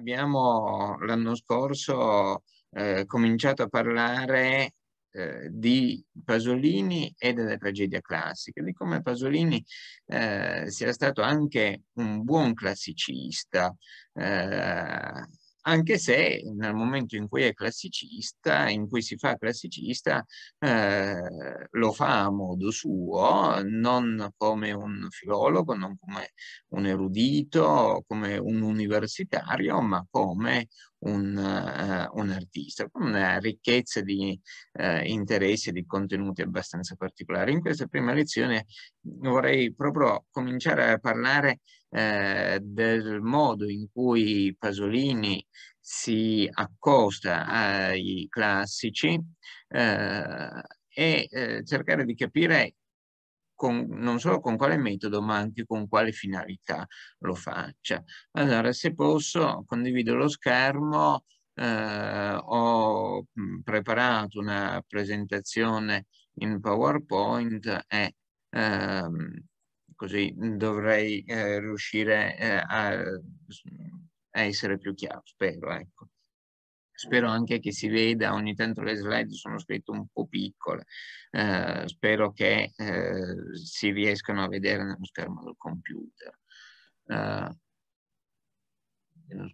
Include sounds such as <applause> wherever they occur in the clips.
abbiamo l'anno scorso eh, cominciato a parlare eh, di Pasolini e della tragedia classica, di come Pasolini eh, sia stato anche un buon classicista, eh, anche se nel momento in cui è classicista, in cui si fa classicista, eh, lo fa a modo suo, non come un filologo, non come un erudito, come un universitario, ma come un, uh, un artista, con una ricchezza di uh, interessi e di contenuti abbastanza particolari. In questa prima lezione vorrei proprio cominciare a parlare eh, del modo in cui Pasolini si accosta ai classici eh, e eh, cercare di capire con, non solo con quale metodo ma anche con quale finalità lo faccia. Allora se posso condivido lo schermo, eh, ho mm, preparato una presentazione in PowerPoint e ehm, così dovrei eh, riuscire eh, a, a, essere più chiaro, spero, ecco. Spero anche che si veda, ogni tanto le slide sono scritte un po' piccole, eh, spero che eh, si riescano a vedere nello schermo del computer. Eh,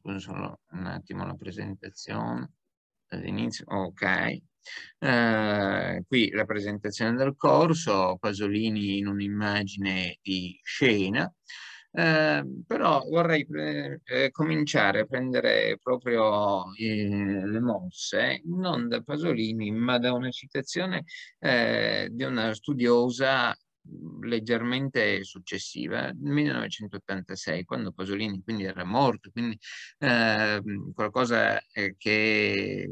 scusa solo un attimo la presentazione all'inizio, ok, eh, qui rappresentazione del corso, Pasolini in un'immagine di scena, eh, però vorrei eh, cominciare a prendere proprio eh, le mosse non da Pasolini ma da una citazione eh, di una studiosa leggermente successiva, 1986, quando Pasolini quindi era morto, quindi eh, qualcosa eh, che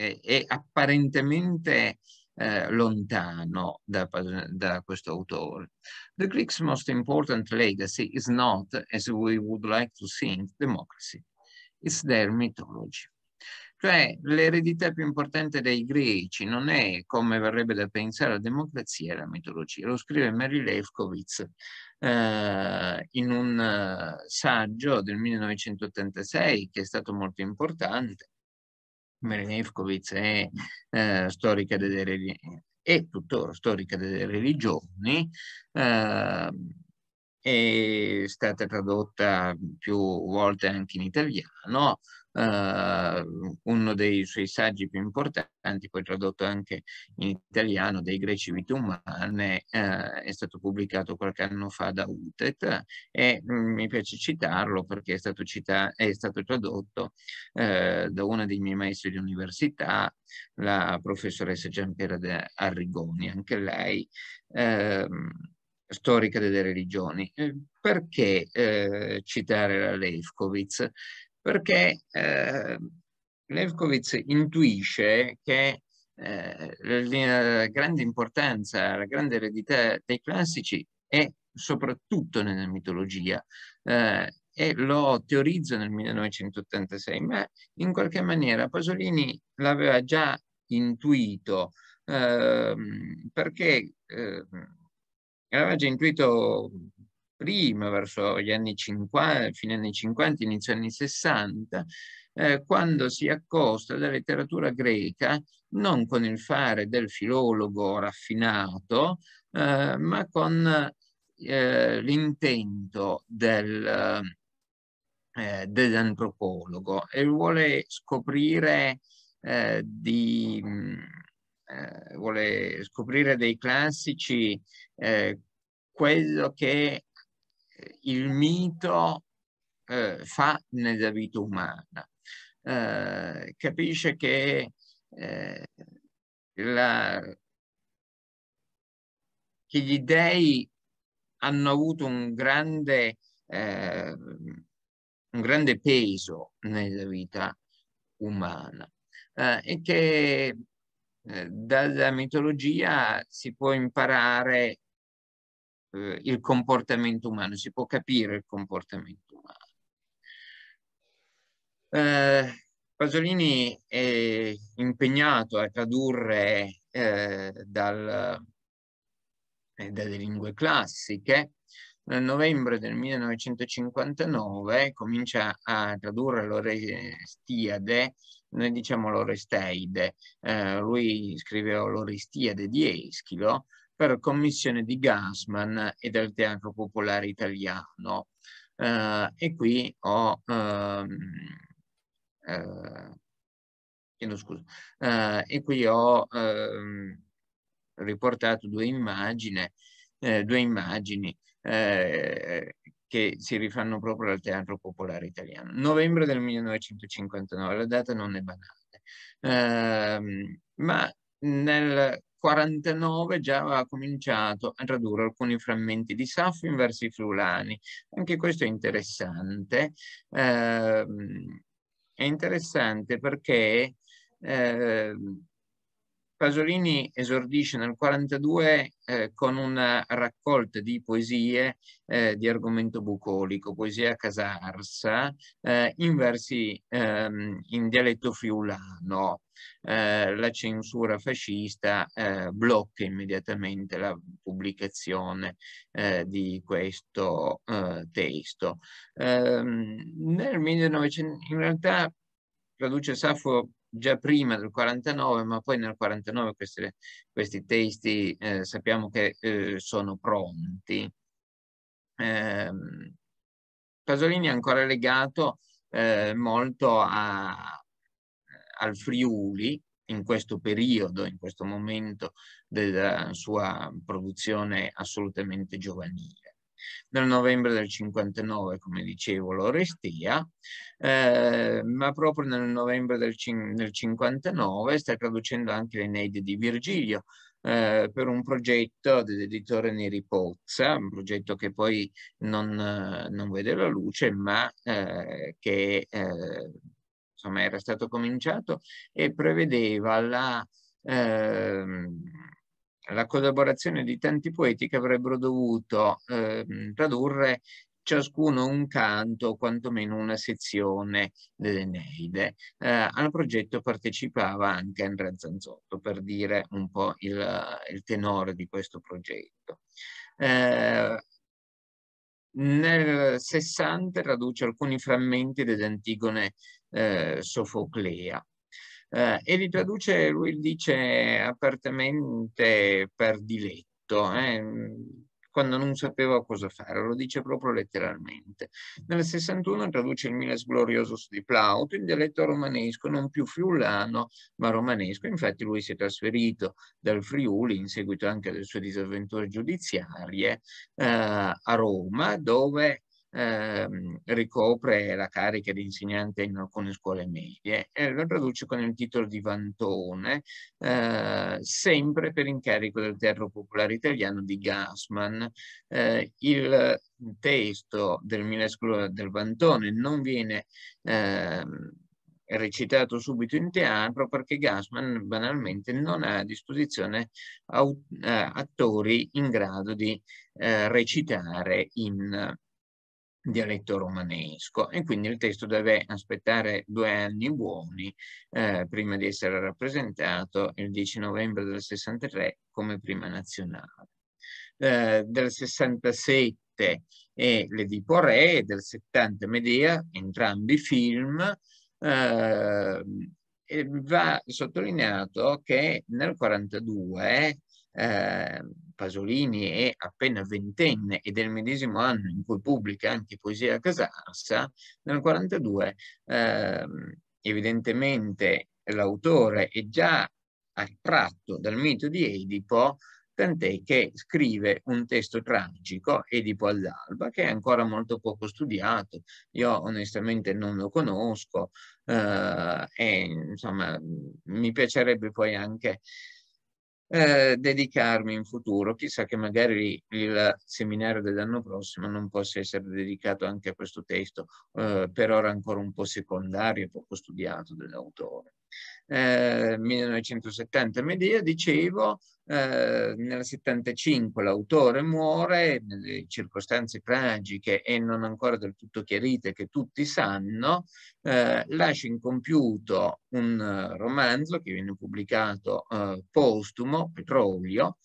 eh, è apparentemente eh, lontano da, da, questo autore. The Greeks' most important legacy is not, as we would like to think, democracy. It's their mythology. Cioè, l'eredità più importante dei greci non è, come verrebbe da pensare, la democrazia e la mitologia. Lo scrive Mary Lefkowitz eh, in un eh, saggio del 1986 che è stato molto importante, Maren è eh, storica delle religioni, è tuttora storica delle religioni, eh, è stata tradotta più volte anche in italiano, Uh, uno dei suoi saggi più importanti, poi tradotto anche in italiano, dei Greci vite umane, uh, è stato pubblicato qualche anno fa da UTET e um, mi piace citarlo perché è stato, cita è stato tradotto uh, da una dei miei maestri di università, la professoressa Giampiera Arrigoni, anche lei ehm, storica delle religioni. Eh, perché eh, citare la Leifkovitz? perché eh, Levkovitz intuisce che eh, la grande importanza, la grande eredità dei classici è soprattutto nella mitologia eh, e lo teorizza nel 1986, ma in qualche maniera Pasolini l'aveva già intuito eh, perché eh, aveva già intuito prima, verso gli anni 50, fine anni 50, inizio anni 60, eh, quando si accosta alla letteratura greca non con il fare del filologo raffinato, eh, ma con eh, l'intento del, eh, dell'antropologo e vuole scoprire eh, di... Mm, eh, vuole scoprire dei classici quello che il mito eh, fa nella vita umana. Eh, capisce che eh, la, che gli dèi hanno avuto un grande, eh, un grande peso nella vita umana eh, e che eh, dalla mitologia si può imparare eh, il comportamento umano, si può capire il comportamento umano. Eh, Pasolini è impegnato a tradurre eh, dal, eh, dalle lingue classiche. Nel novembre del 1959 comincia a tradurre l'Orestiade, noi diciamo l'Oresteide, eh, lui scriveva l'Orestiade di Eschilo, per commissione di Gassman e del Teatro Popolare Italiano. Eh, e qui ho, ehm, eh, chiedo scusa, eh, e qui ho ehm, riportato due immagini, eh, due immagini eh, che si rifanno proprio al Teatro Popolare Italiano. Novembre del 1959, la data non è banale, ehm, ma nel 49 già aveva cominciato a tradurre alcuni frammenti di Saffo in versi friulani. Anche questo è interessante. Eh, è interessante perché eh, Pasolini esordisce nel 1942 eh, con una raccolta di poesie eh, di argomento bucolico, poesia casarsa, eh, in versi ehm, in dialetto friulano. Eh, la censura fascista eh, blocca immediatamente la pubblicazione eh, di questo testo. Ehm, nel 1900, in realtà la Duce già prima del 49, ma poi nel 49 questi, questi testi eh, sappiamo che eh, sono pronti. Eh, Pasolini è ancora legato eh, molto a, al Friuli in questo periodo, in questo momento della sua produzione assolutamente giovanile nel novembre del 59, come dicevo, l'Orestia, eh, ma proprio nel novembre del, del 59 sta traducendo anche le l'Eneide di Virgilio, eh, per un progetto dell'editore Neri Pozza, un progetto che poi non, non vede la luce, ma eh, che eh, insomma era stato cominciato e prevedeva la, ehm, la collaborazione di tanti poeti che avrebbero dovuto eh, tradurre ciascuno un canto o quantomeno una sezione dell'Eneide. Eh, al progetto partecipava anche Andrea Zanzotto per dire un po' il, il tenore di questo progetto. Eh, nel 60 traduce alcuni frammenti dell'Antigone eh, Sofoclea eh, e li traduce, lui dice, apertamente per diletto, eh, quando non sapeva cosa fare, lo dice proprio letteralmente. Nel 61 traduce il Miles Gloriosus di Plauto in dialetto romanesco, non più friulano, ma romanesco. Infatti lui si è trasferito dal Friuli, in seguito anche alle sue disavventure giudiziarie, eh, a Roma, dove Ehm, ricopre la carica di insegnante in alcune scuole medie e lo traduce con il titolo di Vantone, eh, sempre per incarico del Teatro Popolare Italiano di Gassman. Eh, il testo del Milescolo del Vantone non viene ehm, recitato subito in teatro perché Gassman banalmente non ha a disposizione eh, attori in grado di eh, recitare in dialetto romanesco e quindi il testo deve aspettare due anni buoni eh, prima di essere rappresentato il 10 novembre del 63 come prima nazionale. Eh, del 67 è Le di Poré e del 70 Medea, entrambi film, eh, va sottolineato che nel 1942 eh, Pasolini è appena ventenne ed è il medesimo anno in cui pubblica anche Poesia Casarsa, nel 42 eh, evidentemente l'autore è già attratto dal mito di Edipo, tant'è che scrive un testo tragico, Edipo all'alba, che è ancora molto poco studiato, io onestamente non lo conosco eh, e insomma mi piacerebbe poi anche eh, dedicarmi in futuro. Chissà che magari il seminario dell'anno prossimo non possa essere dedicato anche a questo testo, eh, per ora ancora un po' secondario, poco studiato dell'autore. Eh, 1970 Medea, dicevo, eh, nel 75 l'autore muore, nelle circostanze tragiche e non ancora del tutto chiarite che tutti sanno, eh, lascia incompiuto un eh, romanzo che viene pubblicato eh, postumo, Petrolio,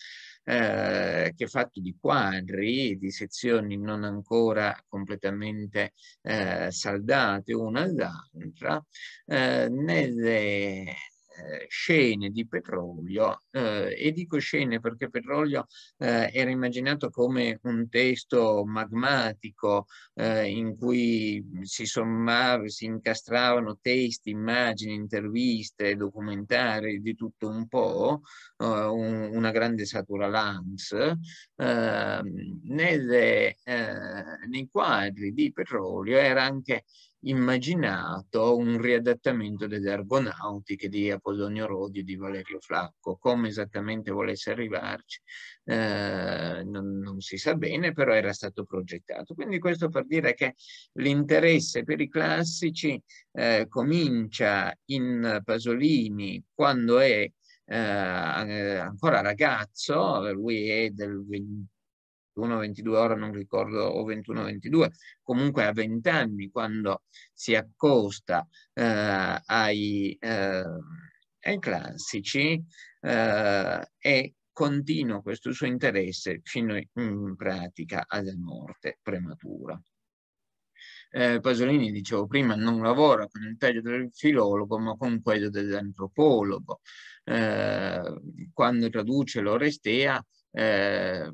eh, che è fatto di quadri, di sezioni non ancora completamente eh, saldate una all'altra, eh, nelle eh, scene di petrolio eh, e dico scene perché petrolio eh, era immaginato come un testo magmatico eh, in cui si sommavano, si incastravano testi, immagini, interviste, documentari di tutto un po', eh, un, una grande saturalance, ehm, nelle, nei quadri di petrolio era anche immaginato un riadattamento delle Argonautiche di Apollonio Rodi e di Valerio Flacco. Come esattamente volesse arrivarci eh, non, non, si sa bene, però era stato progettato. Quindi questo per dire che l'interesse per i classici eh, comincia in Pasolini quando è eh, eh ancora ragazzo, lui è del 20 21-22, ora non ricordo, o 21-22, comunque a 20 anni quando si accosta eh, ai, eh, ai, classici eh, e continua questo suo interesse fino in pratica alla morte prematura. Eh, Pasolini, dicevo prima, non lavora con il taglio del filologo ma con quello dell'antropologo. Eh, quando traduce l'Orestea eh,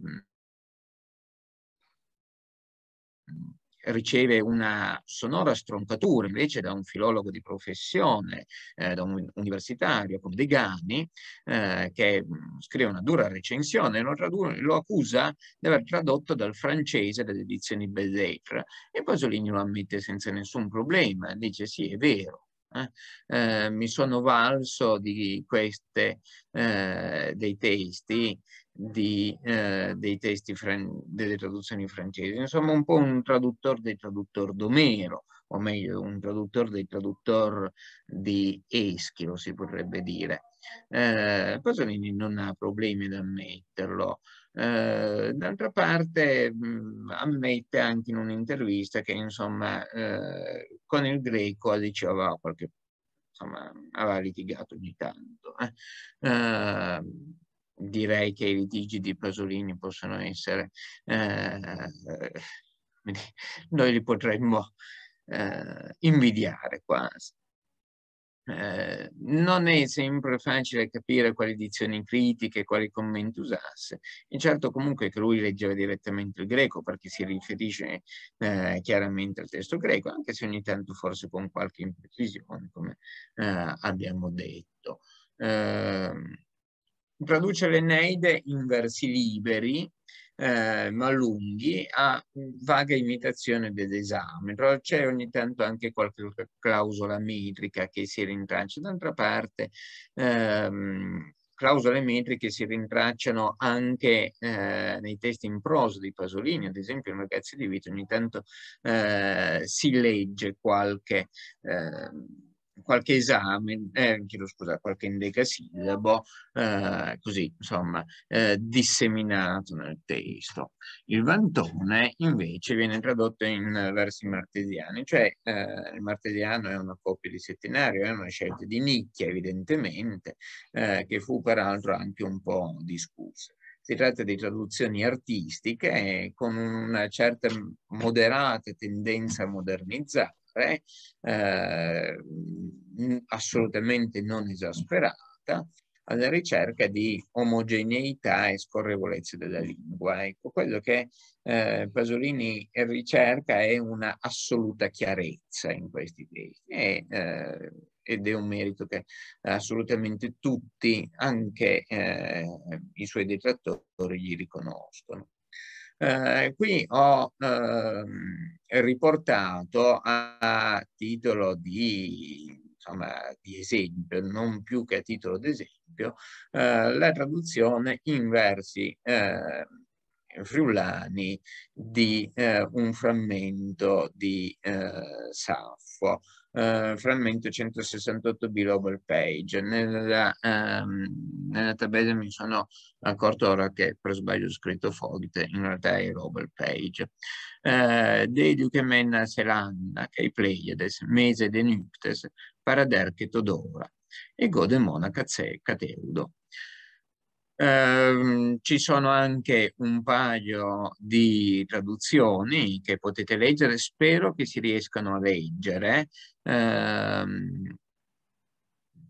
riceve una sonora stroncatura invece da un filologo di professione, eh, da un universitario come De Gani, eh, che mm, scrive una dura recensione lo, lo, accusa di aver tradotto dal francese delle edizioni Bellettre. E Pasolini lo ammette senza nessun problema, dice sì, è vero. Eh, eh mi sono valso di queste, eh, dei testi di, eh, dei testi fran- delle traduzioni francesi, insomma un po' un traduttore dei traduttori d'Omero, o meglio un traduttore dei traduttori di Eschilo si potrebbe dire. Eh, Pasolini non ha problemi ad ammetterlo. Eh, d'altra parte mh, mm, ammette anche in un'intervista che insomma eh, con il greco diceva qualche insomma aveva litigato ogni tanto. Eh. Eh, direi che i litigi di Pasolini possono essere, eh, noi li potremmo eh, invidiare quasi. Eh, non è sempre facile capire quali dizioni critiche, quali commenti usasse. E certo comunque che lui leggeva direttamente il greco perché si riferisce eh, chiaramente al testo greco, anche se ogni tanto forse con qualche imprecisione, come eh, abbiamo detto. Eh, traduce l'Eneide in versi liberi, eh, ma lunghi, a vaga imitazione dell'esametro. C'è ogni tanto anche qualche clausola metrica che si rintraccia. D'altra parte, ehm, clausole metriche si rintracciano anche eh, nei testi in prosa di Pasolini, ad esempio in Ragazzi di Vita ogni tanto eh, si legge qualche... Eh, qualche esame, eh, chiedo scusa, qualche indecasillabo, eh, così insomma, eh, disseminato nel testo. Il vantone invece viene tradotto in versi martesiani, cioè eh, il martesiano è una coppia di settinario, è una scelta di nicchia evidentemente, eh, che fu peraltro anche un po' discussa. Si tratta di traduzioni artistiche eh, con una certa moderata tendenza a modernizzare particolare, eh, mm, assolutamente non esasperata, alla ricerca di omogeneità e scorrevolezza della lingua. Ecco, quello che eh, Pasolini ricerca è una assoluta chiarezza in questi testi e, eh, ed è un merito che assolutamente tutti, anche eh, i suoi detrattori, gli riconoscono. Eh, qui ho ehm, riportato a, titolo di insomma, di esempio, non più che a titolo d'esempio, eh, la traduzione in versi eh, friulani di eh, un frammento di eh, Saffo eh, frammento 168 global page. Nella, ehm, nella, tabella mi sono accorto ora che per sbaglio ho scritto Fogt, in realtà è global Page. Dei eh, de Lucemena Selanda, che i Pleiades, Mese de Nuptes, Paraderche Todora e Gode Monaca Cateudo. Ehm, ci sono anche un paio di traduzioni che potete leggere, spero che si riescano a leggere. Eh,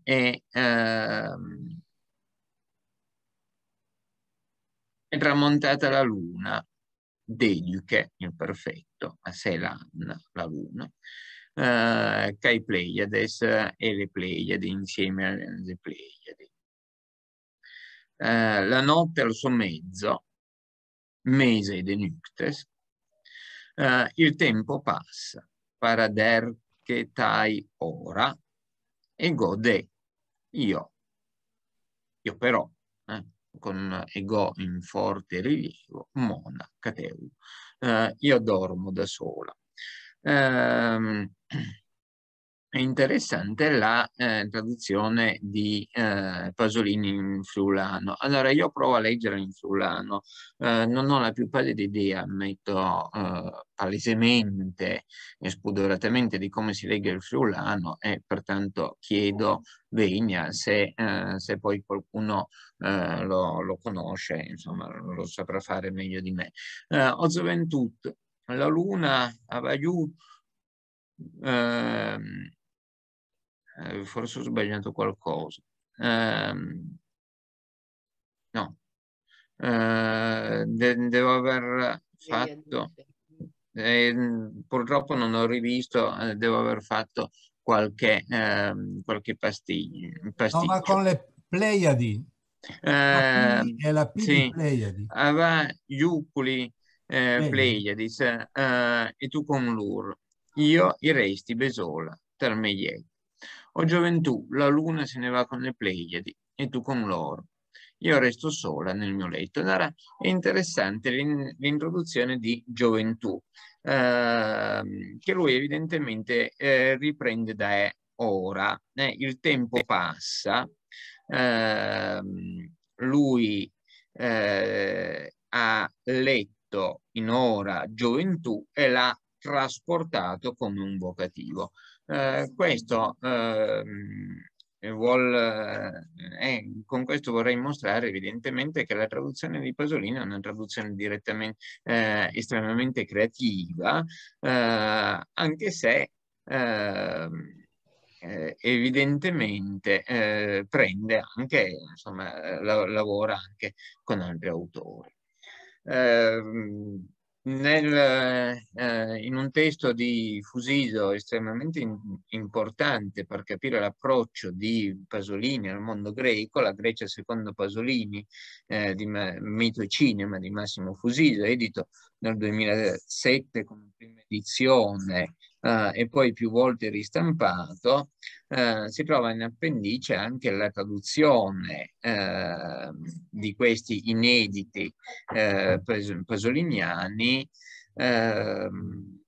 e, eh, è tramontata la luna, Deduche, il perfetto, a Selan, la luna. Eh, Kai Pleiades e le Pleiade insieme alle Pleiade eh, la notte al suo mezzo, mese de nuctes, eh, il tempo passa, parader che tai ora, e gode io, io però, eh, con ego in forte rilievo, mona, cateu, eh, io dormo da sola. Eh, <clears throat> È interessante la eh, traduzione di eh, Pasolini in friulano. Allora, io provo a leggere in friulano, eh, non ho la più pallida idea, ammetto eh, palesemente e spudoratamente di come si legge il friulano e pertanto chiedo venia se, eh, se poi qualcuno eh, lo, lo, conosce, insomma lo saprà fare meglio di me. Eh, ho la luna avaiù ehm, eh, forse ho sbagliato qualcosa. Um, no, uh, de devo aver fatto, eh, purtroppo non ho rivisto, eh, devo aver fatto qualche, ehm, qualche pastiglia. No, ma con le Pleiadi. Eh, è la P sì. Pleiadi. Aveva Iuculi eh, Pleiadis eh, e tu con l'Ur. Io i resti Besola, Termeiet. O gioventù, la luna se ne va con le Pleiadi e tu con loro. Io resto sola nel mio letto. Allora è interessante l'introduzione di gioventù, eh, che lui evidentemente eh, riprende da ora. Eh, il tempo passa, ehm, lui eh, ha letto in ora gioventù e l'ha trasportato come un vocativo. Eh, questo ehm, eh, vuol, eh, eh, con questo vorrei mostrare evidentemente che la traduzione di Pasolini è una traduzione direttamente eh, estremamente creativa, anche se ehm, evidentemente prende anche, insomma, la, lavora anche con altri autori. Ehm, nel, eh, in un testo di Fusiso estremamente in, importante per capire l'approccio di Pasolini al mondo greco, la Grecia secondo Pasolini, eh, di Mito e Cinema di Massimo Fusiso, edito nel 2007 come prima edizione eh, e poi più volte ristampato, eh, si trova in appendice anche la traduzione eh, di questi inediti eh, pasoliniani ehm,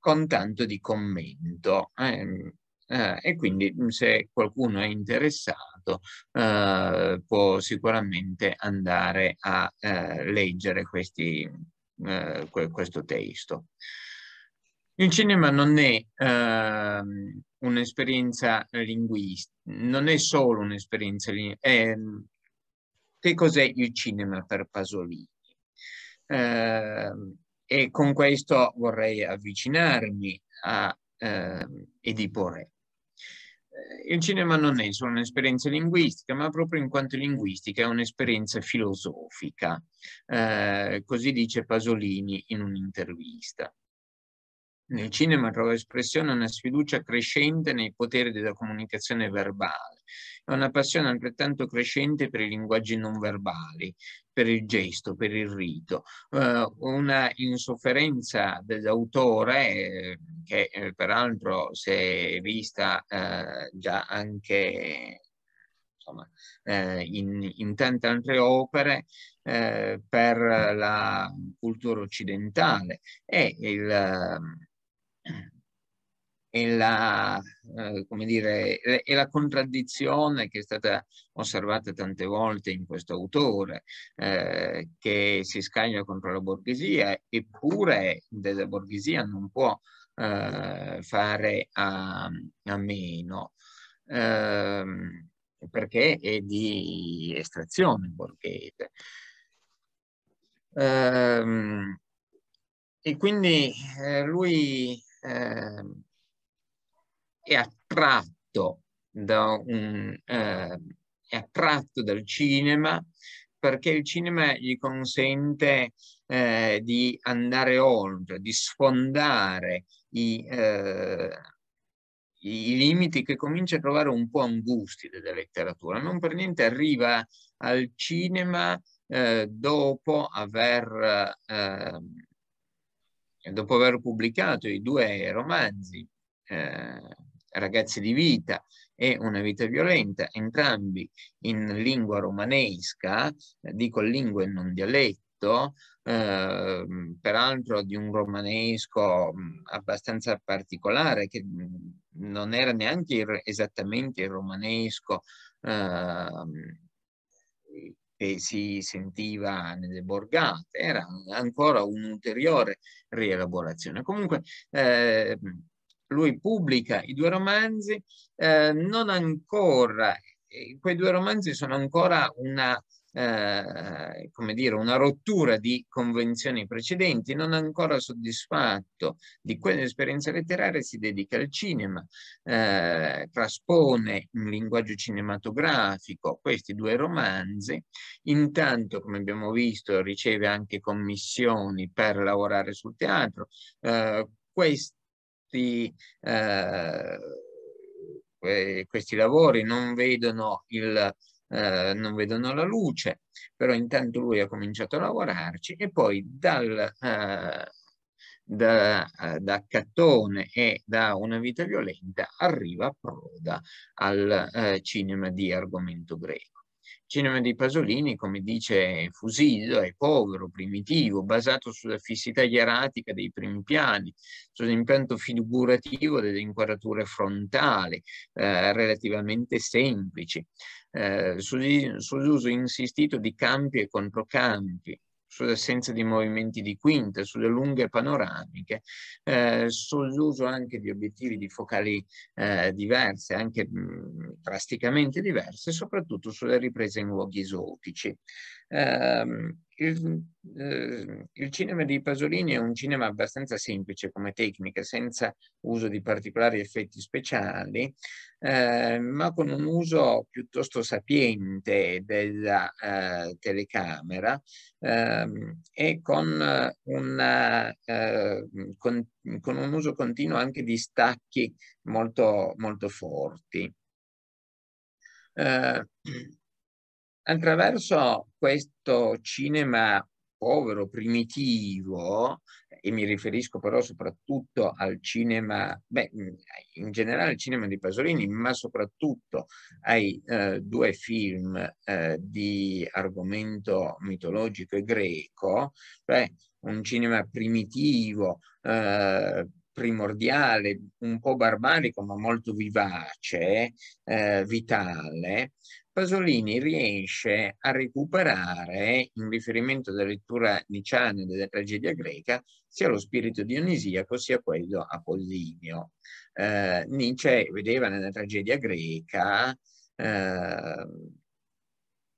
con tanto di commento. Ehm, eh, e quindi mm, se qualcuno è interessato eh, può sicuramente andare a leggere questi, questo testo. Il cinema non è eh, un'esperienza linguistica, non è solo un'esperienza linguistica. Ehm, che cos'è il cinema per Pasolini? Eh, e con questo vorrei avvicinarmi a eh, Edipo Re. Il cinema non è solo un'esperienza linguistica, ma proprio in quanto linguistica è un'esperienza filosofica, eh, così dice Pasolini in un'intervista. Nel cinema trova espressione una sfiducia crescente nei poteri della comunicazione verbale e una passione altrettanto crescente per i linguaggi non verbali, per il gesto, per il rito. Uh, una insofferenza dell'autore, eh, che eh, peraltro si è vista eh, già anche insomma, eh, in, in, tante altre opere eh, per la cultura occidentale e il e la, eh, dire, e la, contraddizione che è stata osservata tante volte in questo autore, eh, che si scaglia contro la borghesia, eppure della borghesia non può eh, fare a, a meno, ehm, perché è di estrazione borghese. Ehm, e quindi eh, lui eh, è attratto da un, eh, è attratto dal cinema perché il cinema gli consente eh, di andare oltre, di sfondare i, eh, i limiti che comincia a trovare un po' angusti della letteratura. Non per niente arriva al cinema eh, dopo aver ehm, dopo aver pubblicato i due romanzi, eh, Ragazzi di vita e Una vita violenta, entrambi in lingua romanesca, eh, dico lingua e non dialetto, eh, peraltro di un romanesco mm, abbastanza particolare che mm, non era neanche il, esattamente il romanesco eh, che si sentiva nelle borgate, era ancora un'ulteriore rielaborazione. Comunque eh, lui pubblica i due romanzi, eh, non ancora, quei due romanzi sono ancora una eh, come dire, una rottura di convenzioni precedenti, non ancora soddisfatto di quell'esperienza letteraria, si dedica al cinema, eh, traspone in linguaggio cinematografico questi due romanzi, intanto, come abbiamo visto, riceve anche commissioni per lavorare sul teatro, eh, questi eh, questi lavori non vedono il eh, non vedono la luce, però intanto lui ha cominciato a lavorarci e poi dal, eh, da, eh, da, Cattone e da Una vita violenta arriva a Proda al eh, cinema di argomento greco. Cinema di Pasolini, come dice Fusillo, è povero, primitivo, basato sulla fissità ieratica dei primi piani, sull'impianto figurativo delle inquadrature frontali, eh, relativamente semplici, eh, sull'uso insistito di campi e controcampi, sull'assenza di movimenti di quinte, sulle lunghe panoramiche, eh, sull'uso anche di obiettivi di focali eh, diverse, anche mh, mm, drasticamente diverse, soprattutto sulle riprese in luoghi esotici. Um, il, eh, il, cinema di Pasolini è un cinema abbastanza semplice come tecnica, senza uso di particolari effetti speciali, eh, ma con un uso piuttosto sapiente della eh, telecamera ehm, e con, una, ehm, con, con, un uso continuo anche di stacchi molto, molto forti. Eh, Attraverso questo cinema povero, primitivo, e mi riferisco però soprattutto al cinema, beh, in generale al cinema di Pasolini, ma soprattutto ai eh, due film eh, di argomento mitologico e greco, cioè un cinema primitivo, eh, primordiale, un po' barbarico ma molto vivace, eh, vitale, Pasolini riesce a recuperare, in riferimento alla lettura niciana della tragedia greca, sia lo spirito dionisiaco sia quello apollinio. Eh, Nietzsche vedeva nella tragedia greca eh,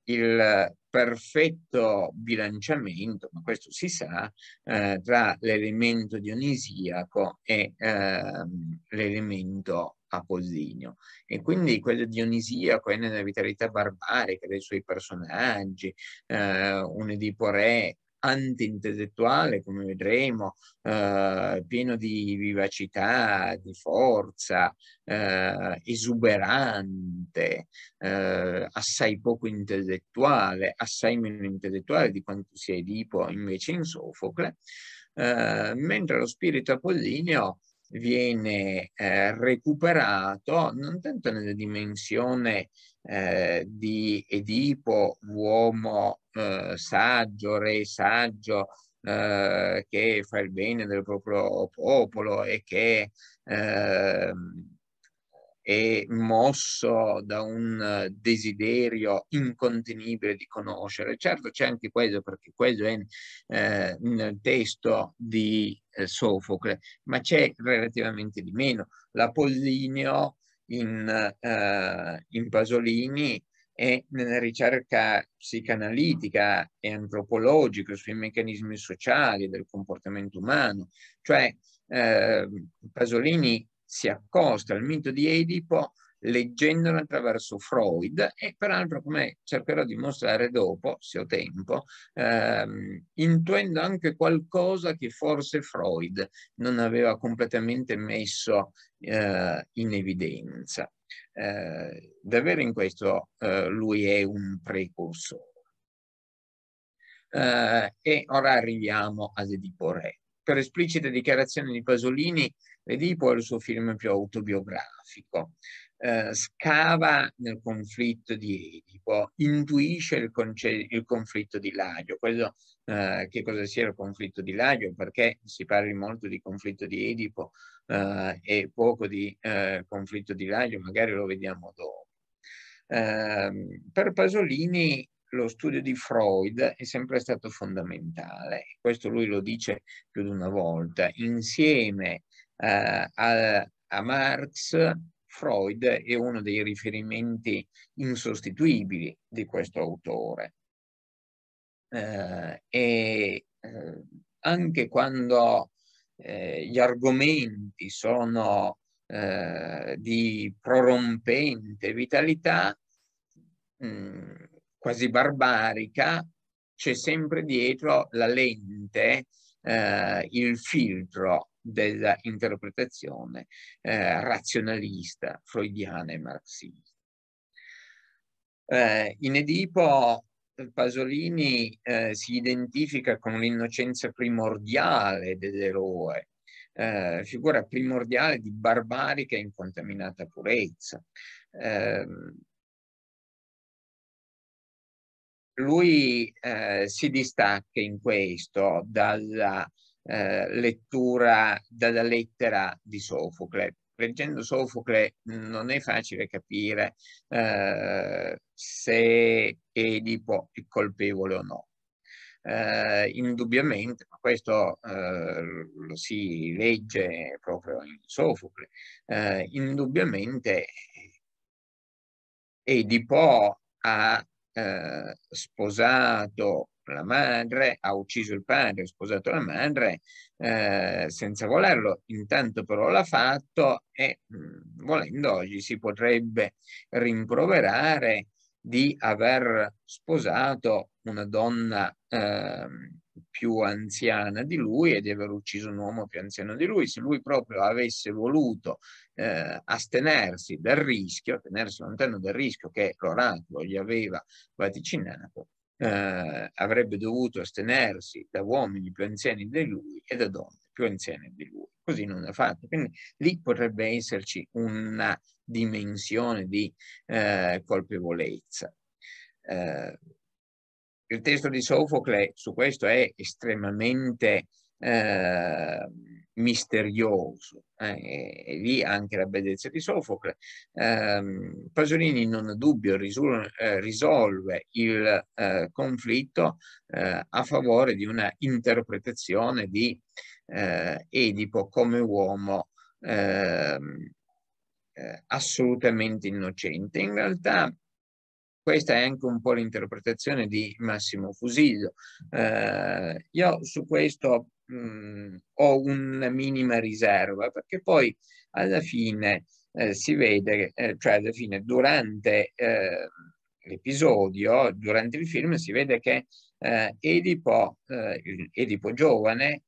il perfetto bilanciamento, ma questo si sa, eh, tra l'elemento dionisiaco e ehm, l'elemento Apollinio. E quindi mm. quel Dionisiaco è nella vitalità barbarica dei suoi personaggi, eh, un Edipo Re anti-intellettuale, come vedremo, eh, pieno di vivacità, di forza, eh, esuberante, eh, assai poco intellettuale, assai meno intellettuale di quanto sia Edipo invece in Sofocle, eh, mentre lo spirito apollineo viene eh, recuperato non tanto nella dimensione eh, di Edipo, uomo eh, saggio, re saggio, eh, che fa il bene del proprio popolo e che ehm, è mosso da un desiderio incontenibile di conoscere. Certo c'è anche questo, perché questo è eh, nel testo di eh, Sofocle, ma c'è relativamente di meno. L'Apollinio in, eh, in Pasolini è nella ricerca psicanalitica e antropologica sui meccanismi sociali del comportamento umano, cioè eh, Pasolini si accosta al mito di Edipo leggendola attraverso Freud e peraltro come cercherò di mostrare dopo, se ho tempo, ehm, intuendo anche qualcosa che forse Freud non aveva completamente messo eh, in evidenza. Eh, davvero in questo eh, lui è un precursore. Eh, e ora arriviamo ad Edipo Re per esplicite dichiarazioni di Pasolini, l'Edipo è il suo film più autobiografico. Eh, scava nel conflitto di Edipo, intuisce il, il conflitto di Lagio. Questo, eh, che cosa sia il conflitto di Lagio? Perché si parli molto di conflitto di Edipo eh, e poco di eh, conflitto di Lagio, magari lo vediamo dopo. Ehm, per Pasolini lo studio di Freud è sempre stato fondamentale, questo lui lo dice più di una volta, insieme eh, a, a Marx Freud è uno dei riferimenti insostituibili di questo autore. Eh, e eh, anche quando eh, gli argomenti sono eh, di prorompente vitalità, mh, mm, quasi barbarica, c'è sempre dietro la lente, eh, il filtro dell'interpretazione eh, razionalista, freudiana e marxista. Eh, in Edipo Pasolini eh, si identifica con l'innocenza primordiale dell'eroe, eh, figura primordiale di barbarica e incontaminata purezza. Ehm, lui eh, si distacca in questo dalla eh, lettura, dalla lettera di Sofocle. Leggendo Sofocle non è facile capire eh, se Edipo è colpevole o no. Uh, indubbiamente, ma questo uh, lo si legge proprio in Sofocle, uh, indubbiamente Edipo ha eh, sposato la madre, ha ucciso il padre, ha sposato la madre eh, senza volerlo, intanto però l'ha fatto e mh, mm, volendo oggi si potrebbe rimproverare di aver sposato una donna eh, più anziana di lui e di aver ucciso un uomo più anziano di lui. Se lui proprio avesse voluto eh, astenersi dal rischio, tenersi lontano dal rischio che l'oracolo gli aveva vaticinato, eh, avrebbe dovuto astenersi da uomini più anziani di lui e da donne più anziane di lui. Così non ha fatto. Quindi lì potrebbe esserci una dimensione di eh, colpevolezza. Eh, il testo di Sofocle su questo è estremamente eh, misterioso eh, e lì anche la bellezza di Sofocle. Eh, Pasolini non ha dubbio risul, eh, risolve il eh, conflitto eh, a favore di una interpretazione di Edipo come uomo ehm, assolutamente innocente. In realtà questa è anche un po' l'interpretazione di Massimo Fusillo. Eh, io su questo mh, mm, ho una minima riserva perché poi alla fine eh, si vede, eh, cioè alla fine durante eh, l'episodio, durante il film, si vede che eh, Edipo, eh, Edipo giovane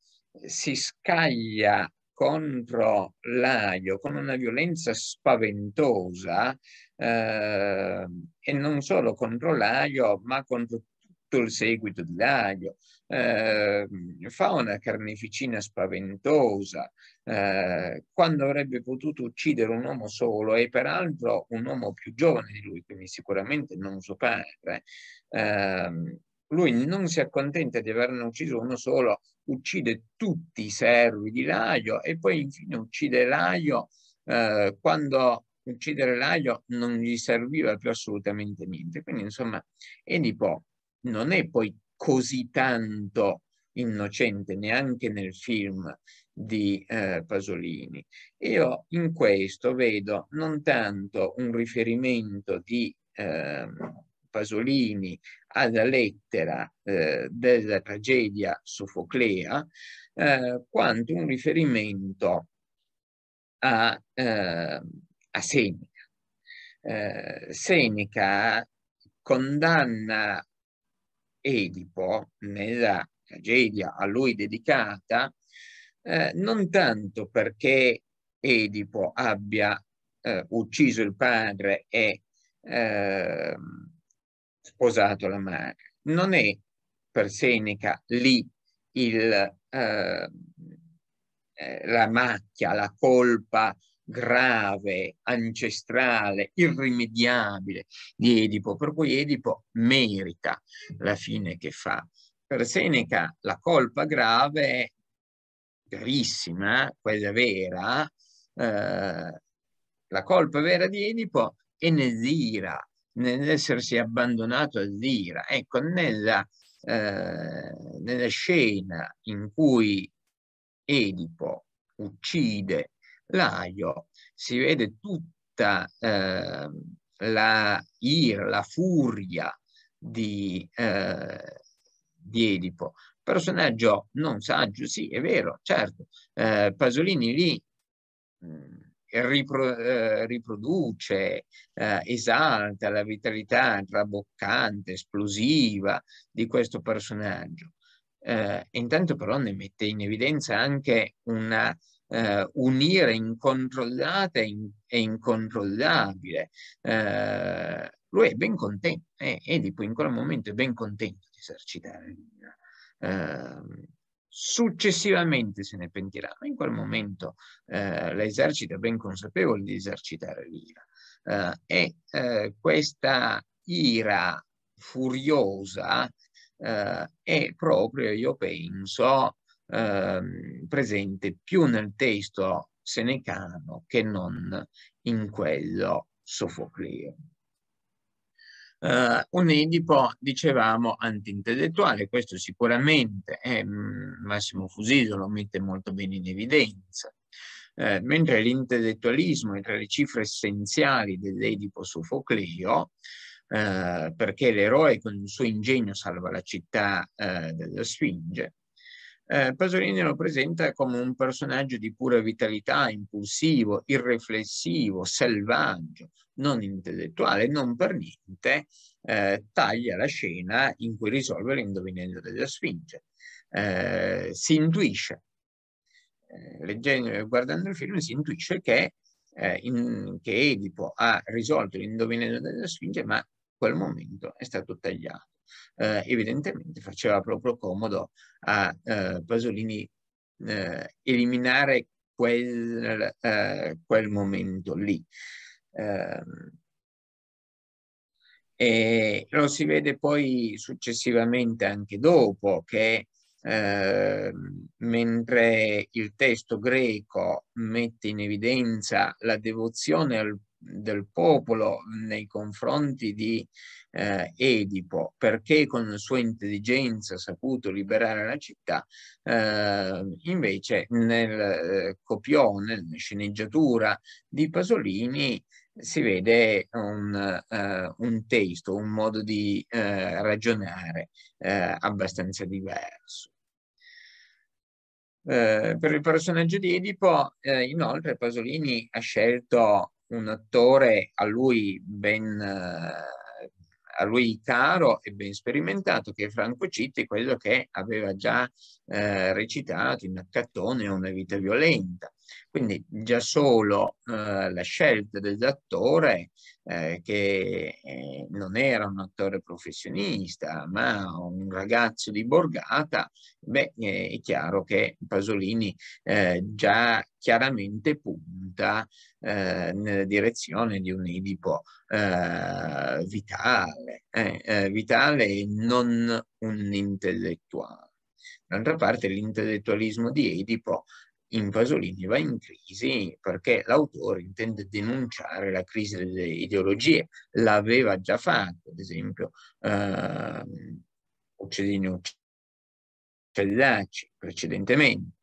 si scaglia contro Laio con una violenza spaventosa eh, e non solo contro l'aglio, ma contro tutto il seguito di l'aglio. Eh, fa una carneficina spaventosa eh, quando avrebbe potuto uccidere un uomo solo e peraltro un uomo più giovane di lui, quindi sicuramente non suo padre. Eh, lui non si accontenta di averne ucciso uno solo, uccide tutti i servi di Laio e poi infine uccide Laio eh, quando uccidere l'aglio non gli serviva più assolutamente niente. Quindi, insomma, Edipo non è poi così tanto innocente neanche nel film di eh, Pasolini. Io in questo vedo non tanto un riferimento di eh, Pasolini alla lettera eh, della tragedia sofoclea, eh, quanto un riferimento a ehm, a Seneca. Eh, Seneca condanna Edipo nella tragedia a lui dedicata eh, non tanto perché Edipo abbia eh, ucciso il padre e eh, sposato la madre. Non è per Seneca lì il, ehm, eh, la macchia, la colpa grave, ancestrale, irrimediabile di Edipo, per cui Edipo merita la fine che fa. Per Seneca la colpa grave è gravissima, eh, quella vera, eh, la colpa vera di Edipo è nell'ira, nell'essersi abbandonato a Zira. Ecco, nella, eh, nella scena in cui Edipo uccide l'aio, si vede tutta eh, la ira, la furia di, eh, di Edipo. Personaggio non saggio, sì, è vero, certo. Eh, Pasolini lì mh, mm, ripro, eh, riproduce, eh, esalta la vitalità traboccante, esplosiva di questo personaggio. Eh, intanto però ne mette in evidenza anche una eh, unire incontrollata e, incontrollabile. Eh, lui è ben contento, eh, Edipo in quel momento è ben contento di esercitare l'ira. Ehm, successivamente se ne pentirà, ma in quel momento eh, la esercita ben consapevole di esercitare l'ira. Eh, e eh, questa ira furiosa è proprio, io penso, Ehm, presente più nel testo senecano che non in quello sofocleo. Uh, un Edipo, dicevamo, antintellettuale, questo sicuramente, eh, Massimo Fusilio lo mette molto bene in evidenza, eh, mentre l'intellettualismo è tra le cifre essenziali dell'Edipo Sofocleo, eh, perché l'eroe con il suo ingegno salva la città eh, della Sfinge, eh, Pasolini lo presenta come un personaggio di pura vitalità, impulsivo, irreflessivo, selvaggio, non intellettuale, non per niente eh, taglia la scena in cui risolve l'indovinello della Sfinge. Eh, si intuisce, eh, leggendo, guardando il film, si intuisce che, eh, in, che Edipo ha risolto l'indovinello della Sfinge, ma quel momento è stato tagliato. Eh, evidentemente faceva proprio comodo a eh, Pasolini eh, eliminare quel, eh, quel, momento lì. Ehm, e lo si vede poi successivamente anche dopo che eh, mentre il testo greco mette in evidenza la devozione al del popolo nei confronti di eh, Edipo, perché con la sua intelligenza ha saputo liberare la città, eh, invece nel eh, copione, nella sceneggiatura di Pasolini, si vede un, eh, un testo, un modo di eh, ragionare abbastanza diverso. Eh, per il personaggio di Edipo, eh, inoltre, Pasolini ha scelto un attore a lui ben eh, a lui caro e ben sperimentato che è Franco Citti, quello che aveva già eh, recitato in Accattone Una vita violenta. Quindi già solo eh, la scelta dell'attore eh, che eh, non era un attore professionista, ma un ragazzo di Borgata, beh, eh, è chiaro che Pasolini eh, già chiaramente punta nella direzione di un Edipo vitale, vitale e non un intellettuale. D'altra parte l'intellettualismo di Edipo in Pasolini va in crisi perché l'autore intende denunciare la crisi delle ideologie, l'aveva già fatto, ad esempio, eh, Uccellino Cellacci precedentemente.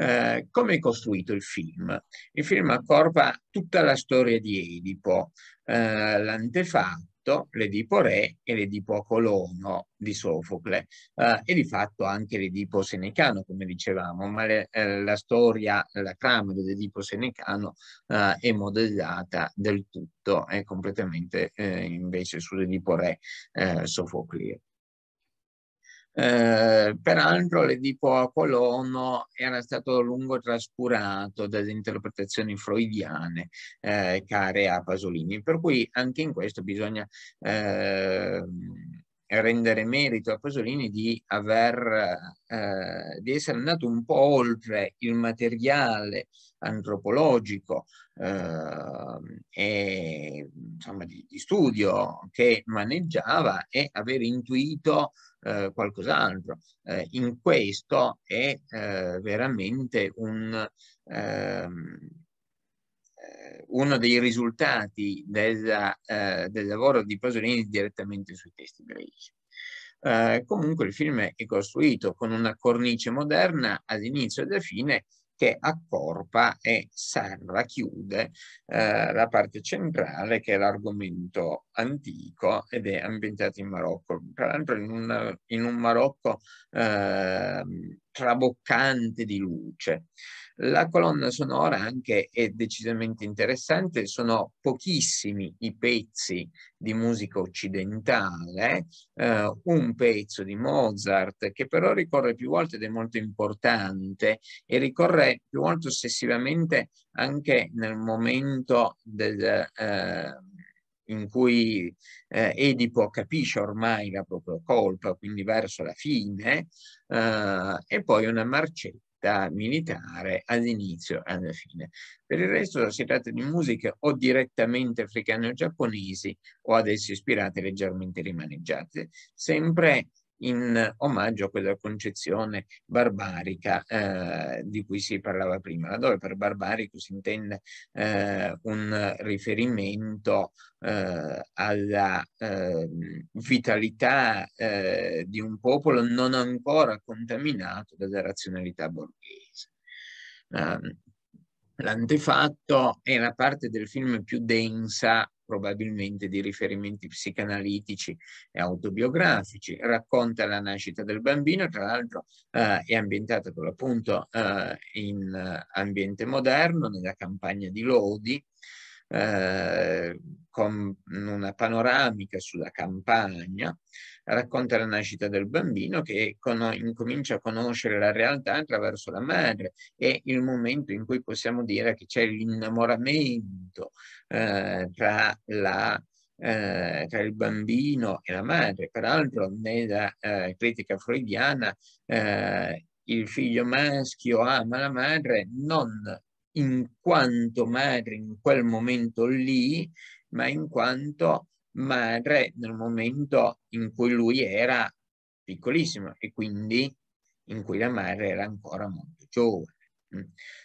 Eh, come è costruito il film? Il film accorpa tutta la storia di Edipo, eh, l'antefatto, scritto l'Edipo re e l'Edipo Colono di Sofocle eh, e di fatto anche l'Edipo senecano, come dicevamo, ma le, eh, la storia, la trama dell'Edipo senecano eh, è modellata del tutto, è completamente eh, invece sull'Edipo re eh, Sofoclio. Eh, peraltro l'Edipo a Colono era stato a lungo trascurato dalle interpretazioni freudiane eh, care a Pasolini, per cui anche in questo bisogna eh, rendere merito a Pasolini di, aver, eh, di essere andato un po' oltre il materiale antropologico eh, e, insomma, di, di, studio che maneggiava e aver intuito eh, qualcos'altro. Eh, in questo è eh, veramente un, ehm, eh, uno dei risultati della, eh, del lavoro di Pasolini direttamente sui testi ebraici. Eh, comunque il film è costruito con una cornice moderna all'inizio e alla fine che accorpa e serra, chiude eh, la parte centrale che è l'argomento antico ed è ambientato in Marocco, tra l'altro in un, in un Marocco eh, traboccante di luce. La colonna sonora anche è decisamente interessante, sono pochissimi i pezzi di musica occidentale, eh, un pezzo di Mozart che però ricorre più volte ed è molto importante e ricorre più volte ossessivamente anche nel momento del... Eh, in cui eh, Edipo capisce ormai la propria colpa, quindi verso la fine, eh, e poi una marcetta da militare all'inizio e alla fine. Per il resto si tratta di musiche o direttamente africane o giapponesi o adesso ispirate leggermente rimaneggiate, sempre in omaggio a quella concezione barbarica eh, di cui si parlava prima, laddove per barbarico si intende eh, un riferimento eh, alla ehm, vitalità eh, di un popolo non ancora contaminato dalla razionalità borghese. Ehm, l'antefatto è la parte del film più densa probabilmente di riferimenti psicanalitici e autobiografici, racconta la nascita del bambino, tra l'altro eh, è ambientata per l'appunto eh, in eh, ambiente moderno, nella campagna di Lodi, eh, con una panoramica sulla campagna, racconta la nascita del bambino che con incomincia a conoscere la realtà attraverso la madre e il momento in cui possiamo dire che c'è l'innamoramento eh, tra la eh, tra il bambino e la madre. Peraltro nella eh, critica freudiana eh, il figlio maschio ama la madre non in quanto madre in quel momento lì, ma in quanto madre nel momento in cui lui era piccolissimo e quindi in cui la madre era ancora molto giovane. Mm.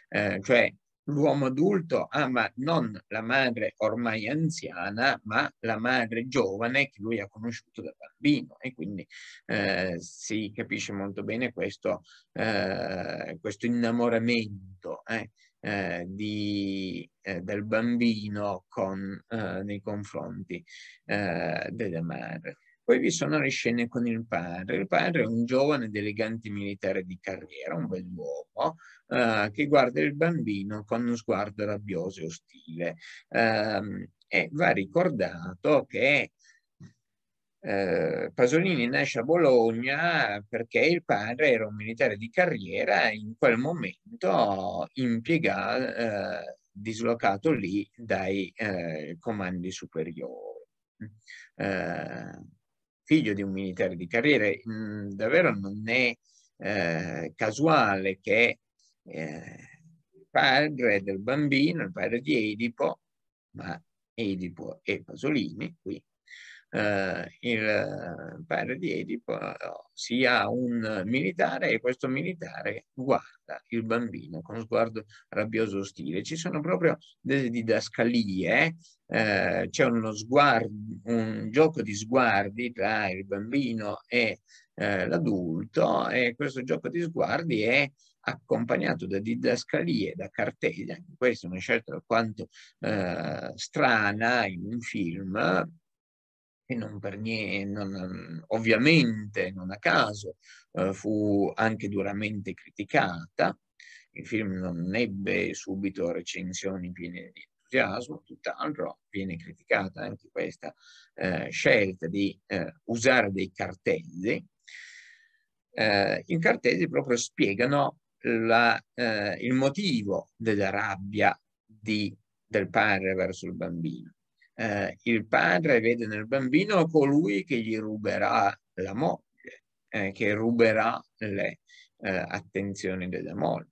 Eh, cioè l'uomo adulto ama non la madre ormai anziana, ma la madre giovane che lui ha conosciuto da bambino e quindi eh, si capisce molto bene questo, eh, questo innamoramento eh eh, di, eh, del bambino con, eh, nei confronti eh, della madre. Poi vi sono le scene con il padre. Il padre è un giovane ed elegante militare di carriera, un bell'uomo, eh, che guarda il bambino con uno sguardo rabbioso e ostile. Eh, e va ricordato che eh, Pasolini nasce a Bologna perché il padre era un militare di carriera e in quel momento impiegato, eh, dislocato lì dai eh, comandi superiori. Eh, figlio di un militare di carriera, mh, mm, davvero non è eh, casuale che eh, il padre del bambino, il padre di Edipo, ma Edipo e Pasolini, qui eh, il eh, padre di Edipo eh, sia un militare e questo militare guarda il bambino con sguardo rabbioso ostile. Ci sono proprio delle didascalie, eh, eh c'è uno sguardo, un gioco di sguardi tra il bambino e eh, l'adulto e questo gioco di sguardi è accompagnato da didascalie, da cartelle, questa è una scelta alquanto strana in un film, e non per niente, non, ovviamente non a caso, eh, fu anche duramente criticata. Il film non ebbe subito recensioni piene di entusiasmo, tutt'altro viene criticata anche questa eh, scelta di eh, usare dei cartelli. Eh, I cartelli proprio spiegano la, eh, il motivo della rabbia di, del padre verso il bambino eh, il padre vede nel bambino colui che gli ruberà la moglie, eh, che ruberà le eh, attenzioni della moglie.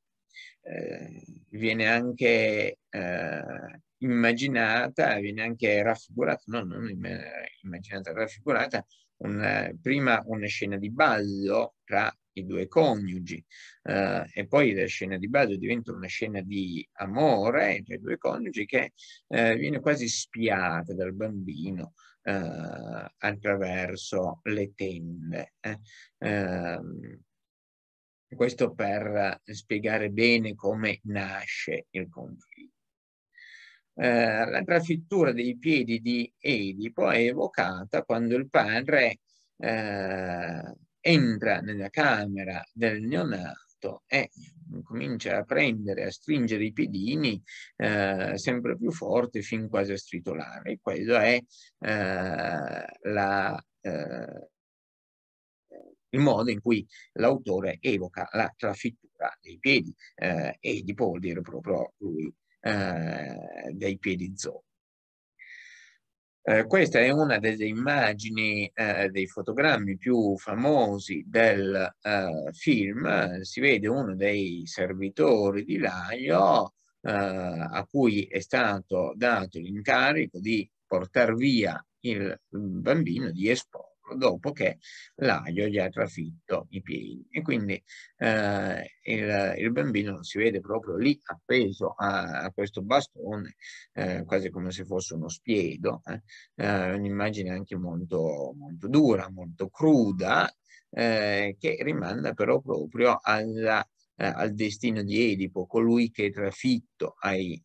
Eh, viene anche eh, immaginata, viene anche raffigurata, no, non immaginata, raffigurata, una, eh, prima una scena di ballo tra i due coniugi eh, e poi la scena di Baggio diventa una scena di amore tra i due coniugi che eh, viene quasi spiata dal bambino eh, attraverso le tende. Eh. Ehm, questo per spiegare bene come nasce il conflitto. Eh, la trafittura dei piedi di Edipo è evocata quando il padre eh, entra nella camera del neonato e comincia a prendere, a stringere i piedini eh, sempre più forte fin quasi a stritolare. Quello è eh, la, eh, il modo in cui l'autore evoca la trafittura dei piedi. Eh, di vuol dire proprio lui eh, dei piedi zoo. Eh, questa è una delle immagini eh, dei fotogrammi più famosi del eh, film. Si vede uno dei servitori di Laio eh, a cui è stato dato l'incarico di portare via il mm, bambino, di esporlo dopo che l'aglio gli ha trafitto i piedi e quindi eh, il, il, bambino si vede proprio lì appeso a, a questo bastone eh, quasi come se fosse uno spiedo eh. eh un'immagine anche molto, molto dura molto cruda eh, che rimanda però proprio alla, eh, al destino di Edipo colui che è trafitto ai,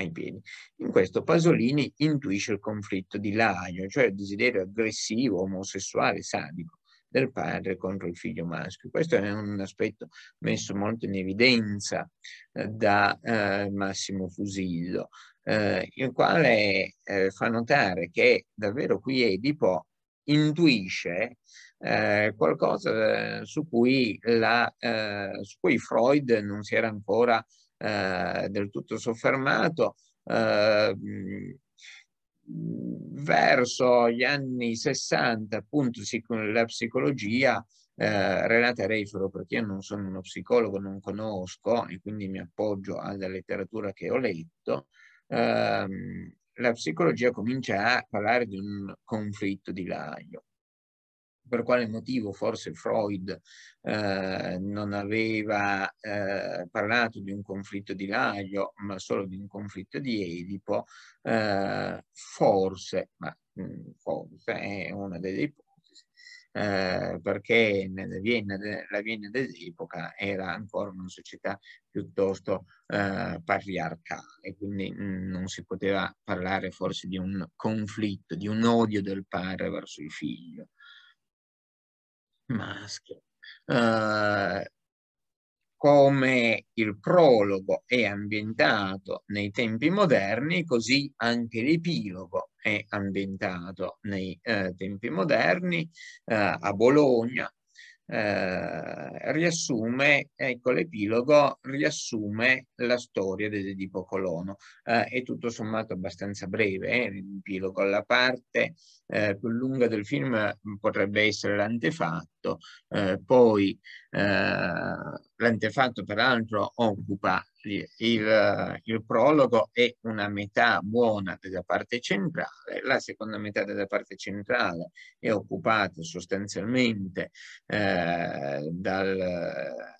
ai piedi. In questo Pasolini intuisce il conflitto di Laio, cioè il desiderio aggressivo, omosessuale, sadico del padre contro il figlio maschio. Questo è un aspetto messo molto in evidenza eh, da eh, Massimo Fusillo, eh, il quale eh, fa notare che davvero qui Edipo intuisce eh, qualcosa eh, su cui, la, eh, su cui, Freud non si era ancora eh, del tutto soffermato, eh, verso gli anni 60 appunto la psicologia eh, Renata Reifero, perché io non sono uno psicologo, non conosco e quindi mi appoggio alla letteratura che ho letto, ehm, la psicologia comincia a parlare di un conflitto di laio per quale motivo forse Freud eh, non aveva eh, parlato di un conflitto di Laio, ma solo di un conflitto di Edipo, eh, forse, ma mh, mm, forse è una delle ipotesi, eh, perché nella Vienna, la Vienna dell'epoca era ancora una società piuttosto eh, patriarcale, quindi mh, mm, non si poteva parlare forse di un conflitto, di un odio del padre verso il figlio maschio. Eh, come il prologo è ambientato nei tempi moderni, così anche l'epilogo è ambientato nei eh, tempi moderni eh, a Bologna, eh, riassume, ecco l'epilogo, riassume la storia dell'Edipo Colono. Eh, è tutto sommato abbastanza breve, eh, l'epilogo. La parte eh, più lunga del film potrebbe essere l'antefatto, eh, poi eh, l'antefatto peraltro occupa il, il, prologo è una metà buona della parte centrale, la seconda metà della parte centrale è occupata sostanzialmente eh, dal, dalla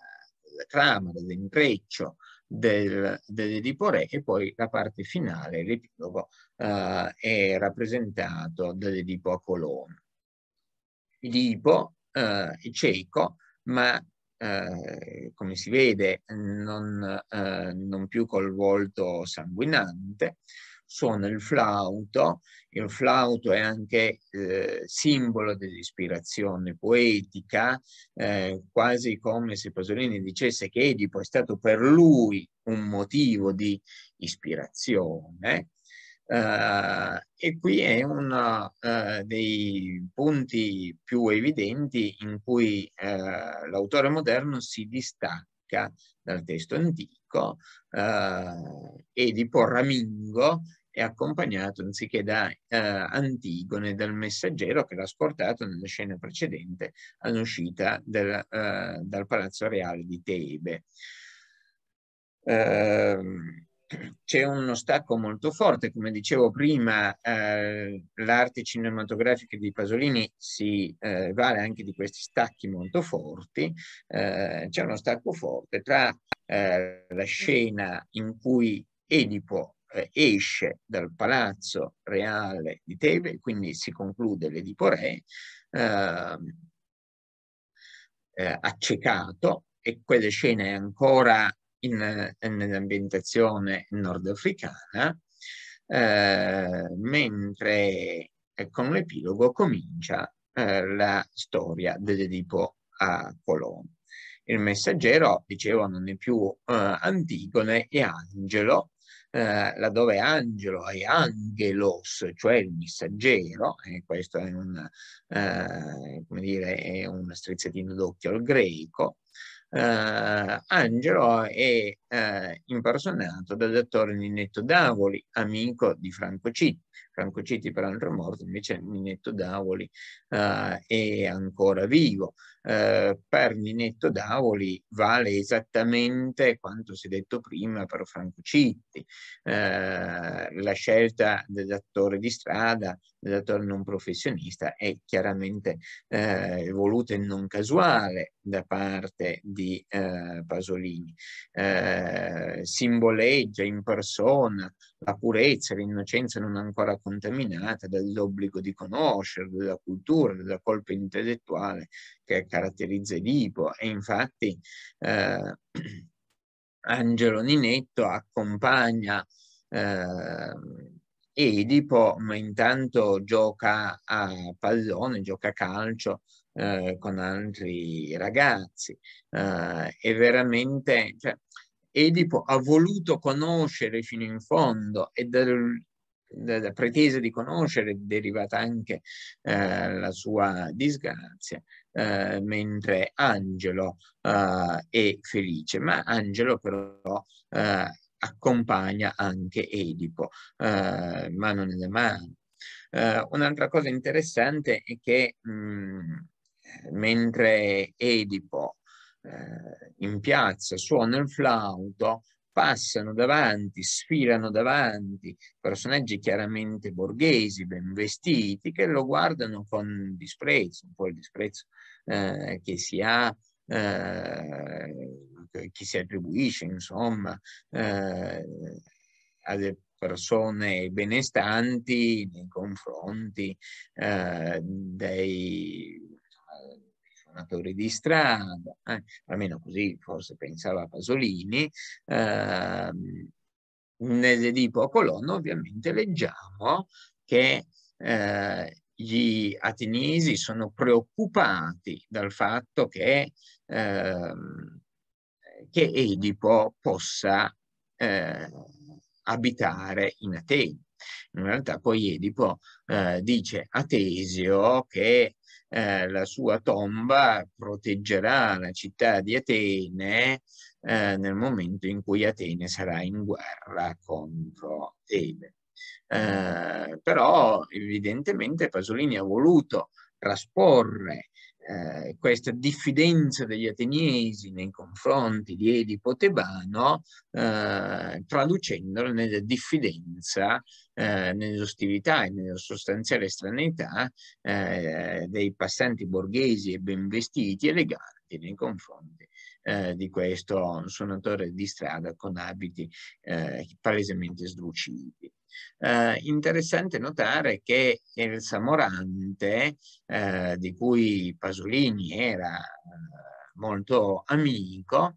trama, dall'intreccio del, dell'Edipo Re e poi la parte finale, l'epilogo, eh, è rappresentato dall'Edipo a Colonna. Edipo, eh, cieco, ma eh, come si vede, non, eh, non, più col volto sanguinante, suona il flauto, il flauto è anche eh, simbolo dell'ispirazione poetica, eh, quasi come se Pasolini dicesse che Edipo è stato per lui un motivo di ispirazione, eh, e qui è uno eh, dei punti più evidenti in cui eh, l'autore moderno si distacca dal testo antico e di Porramingo è accompagnato anziché da eh, Antigone, dal messaggero che l'ha scordato nella scena precedente all'uscita del, dal palazzo reale di Tebe. Eh, c'è uno stacco molto forte, come dicevo prima, eh, l'arte cinematografica di Pasolini si eh, vale anche di questi stacchi molto forti, eh, c'è uno stacco forte tra eh, la scena in cui Edipo eh, esce dal palazzo reale di Tebe, quindi si conclude l'Edipo Re, ehm, eh, accecato, e quella scena è ancora in, eh, nell'ambientazione nordafricana, eh, mentre eh, con l'epilogo comincia eh, la storia dell'Edipo a Colombo. Il messaggero, dicevo, non è più eh, Antigone è Angelo, eh, laddove angelo è angelos, cioè il messaggero, e questo è un, eh, come dire, è un strizzatino d'occhio al greco, eh, Angelo è eh, impersonato dall'attore Ninetto Davoli, amico di Franco Citti. Francociti peraltro morto, invece Ninetto Davoli eh, è ancora vivo. Eh, per Ninetto Davoli vale esattamente quanto si è detto prima per Francocitti. Eh, la scelta dell'attore di strada, dell'attore non professionista, è chiaramente eh, voluta e non casuale da parte di eh, Pasolini. Eh, simboleggia in persona la purezza, l'innocenza non ancora contaminata dall'obbligo di conoscere, della cultura, della colpa intellettuale che caratterizza Edipo. E infatti eh, <clears throat> Angelo Ninetto accompagna eh, Edipo, ma intanto gioca a pallone, gioca a calcio eh, con altri ragazzi. Eh, è veramente... Cioè, Edipo ha voluto conoscere fino in fondo e dal, dalla pretesa di conoscere è derivata anche eh, la sua disgrazia, eh, mentre Angelo eh, è felice, ma Angelo però eh, accompagna anche Edipo, eh, mano nella mano. Eh, un'altra cosa interessante è che mh, mm, mentre Edipo eh, in piazza, suona il flauto, passano davanti, sfilano davanti personaggi chiaramente borghesi, ben vestiti, che lo guardano con disprezzo, un po' il disprezzo eh, che si ha, eh, che si attribuisce, insomma, eh, alle persone benestanti nei confronti eh, dei suonatori di strada, eh, almeno così forse pensava Pasolini, eh, nell'Edipo a Colonna ovviamente leggiamo che eh, gli ateniesi sono preoccupati dal fatto che, eh, che Edipo possa eh, abitare in Atene. In realtà poi Edipo eh, dice a Tesio che eh, la sua tomba proteggerà la città di Atene eh, nel momento in cui Atene sarà in guerra contro Tebe. Eh, però evidentemente Pasolini ha voluto trasporre eh, questa diffidenza degli ateniesi nei confronti di Edipo Tebano, eh, traducendola nella diffidenza, eh, nell'ostilità e nella sostanziale stranità eh, dei passanti borghesi e ben vestiti, e eleganti nei confronti eh, di questo suonatore di strada con abiti eh, palesemente slucidi. Eh, interessante notare che il Samorante, eh, di cui Pasolini era eh, molto amico,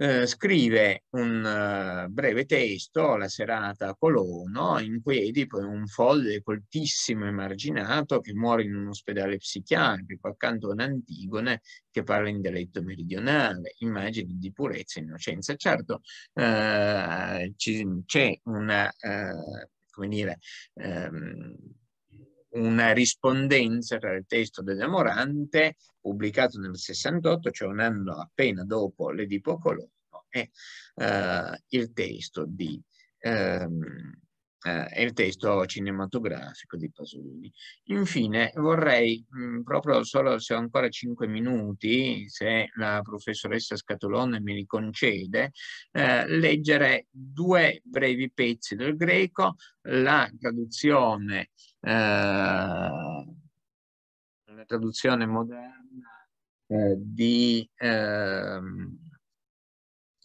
eh, scrive un eh, breve testo, La serata a Colono, in cui Edipo è un folle coltissimo e marginato che muore in un ospedale psichiatrico accanto a un'antigone che parla in dialetto meridionale, immagini di purezza e innocenza. Certo, eh, c'è una, eh, come dire, ehm, una rispondenza tra il testo del dell'Amorante pubblicato nel 68, cioè un anno appena dopo l'Edipo Colombo, e eh, il testo di ehm, eh, il testo cinematografico di Pasolini. Infine vorrei, mh, mm, proprio solo se ho ancora cinque minuti, se la professoressa Scatolone mi riconcede, eh, leggere due brevi pezzi del greco, la traduzione una eh, traduzione moderna eh, di, ehm,